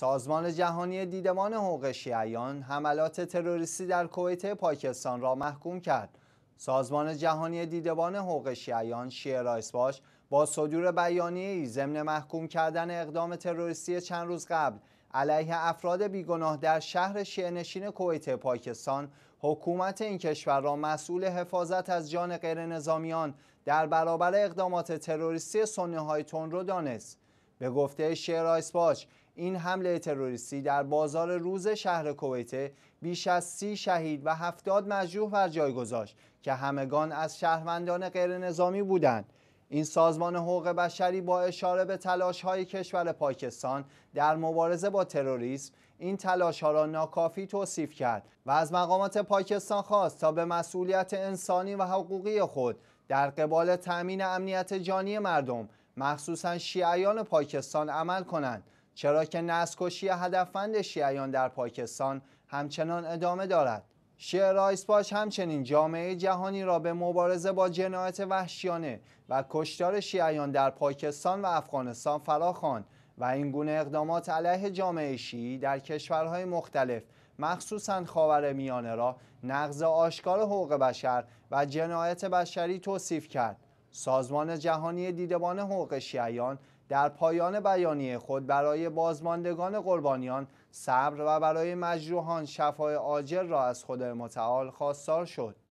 سازمان جهانی دیدمان حقوق شیعیان حملات تروریستی در کویت پاکستان را محکوم کرد. سازمان جهانی دیدبان حقوق شیعیان شیعه رایسباش با صدور بیانیه‌ای ضمن محکوم کردن اقدام تروریستی چند روز قبل علیه افراد بیگناه در شهر نشین کویت پاکستان حکومت این کشور را مسئول حفاظت از جان غیر نظامیان در برابر اقدامات تروریستی سنی های تون رو دانست. به گفته شیر آیسپاچ این حمله تروریستی در بازار روز شهر کویته بیش از سی شهید و هفتاد مجروح بر جای گذاشت که همگان از شهروندان غیر نظامی بودند این سازمان حقوق بشری با اشاره به تلاش های کشور پاکستان در مبارزه با تروریسم این تلاش ها را ناکافی توصیف کرد و از مقامات پاکستان خواست تا به مسئولیت انسانی و حقوقی خود در قبال تأمین امنیت جانی مردم مخصوصا شیعیان پاکستان عمل کنند چرا که نسکشی هدفمند شیعیان در پاکستان همچنان ادامه دارد شیعه رایسپاش همچنین جامعه جهانی را به مبارزه با جنایت وحشیانه و کشتار شیعیان در پاکستان و افغانستان فراخواند و این گونه اقدامات علیه جامعه شیعی در کشورهای مختلف مخصوصا خاور میانه را نقض آشکار حقوق بشر و جنایت بشری توصیف کرد سازمان جهانی دیدبان حقوق شیعیان در پایان بیانیه خود برای بازماندگان قربانیان صبر و برای مجروحان شفای عاجل را از خدای متعال خواستار شد